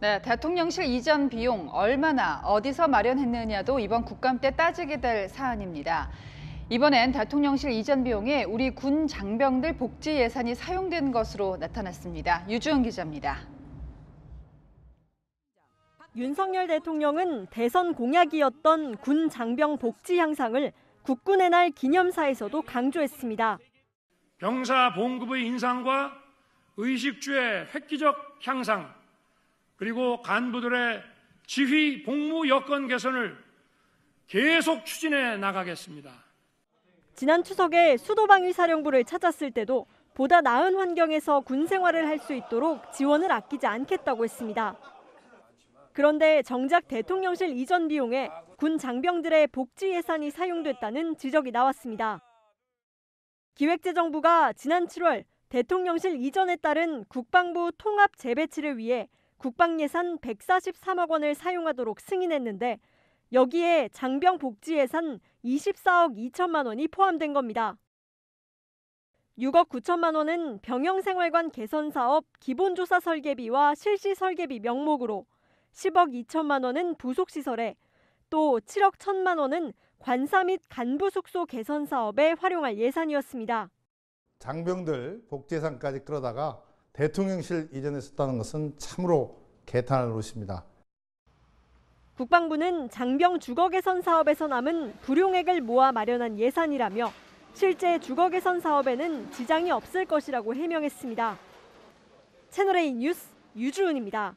네, 대통령실 이전 비용 얼마나 어디서 마련했느냐도 이번 국감 때 따지게 될 사안입니다. 이번엔 대통령실 이전 비용에 우리 군 장병들 복지 예산이 사용된 것으로 나타났습니다. 유주은 기자입니다. 윤석열 대통령은 대선 공약이었던 군 장병 복지 향상을 국군의 날 기념사에서도 강조했습니다. 병사 봉급의 인상과 의식주의 획기적 향상, 그리고 간부들의 지휘 복무 여건 개선을 계속 추진해 나가겠습니다. 지난 추석에 수도방위사령부를 찾았을 때도 보다 나은 환경에서 군 생활을 할 수 있도록 지원을 아끼지 않겠다고 했습니다. 그런데 정작 대통령실 이전 비용에 군 장병들의 복지 예산이 사용됐다는 지적이 나왔습니다. 기획재정부가 지난 7월 대통령실 이전에 따른 국방부 통합 재배치를 위해 국방 예산 143억 원을 사용하도록 승인했는데 여기에 장병 복지 예산 24억 2천만 원이 포함된 겁니다. 6억 9천만 원은 병영생활관 개선 사업 기본조사 설계비와 실시 설계비 명목으로 10억 2천만 원은 부속시설에 또 7억 1천만 원은 관사 및 간부 숙소 개선 사업에 활용할 예산이었습니다. 장병들 복지예산까지 끌어다가 대통령실 이전했었다는 것은 참으로 개탄할 노릇니다 국방부는 장병 주거 개선 사업에서 남은 불용액을 모아 마련한 예산이라며 실제 주거 개선 사업에는 지장이 없을 것이라고 해명했습니다. 채널A 뉴스 유주은입니다.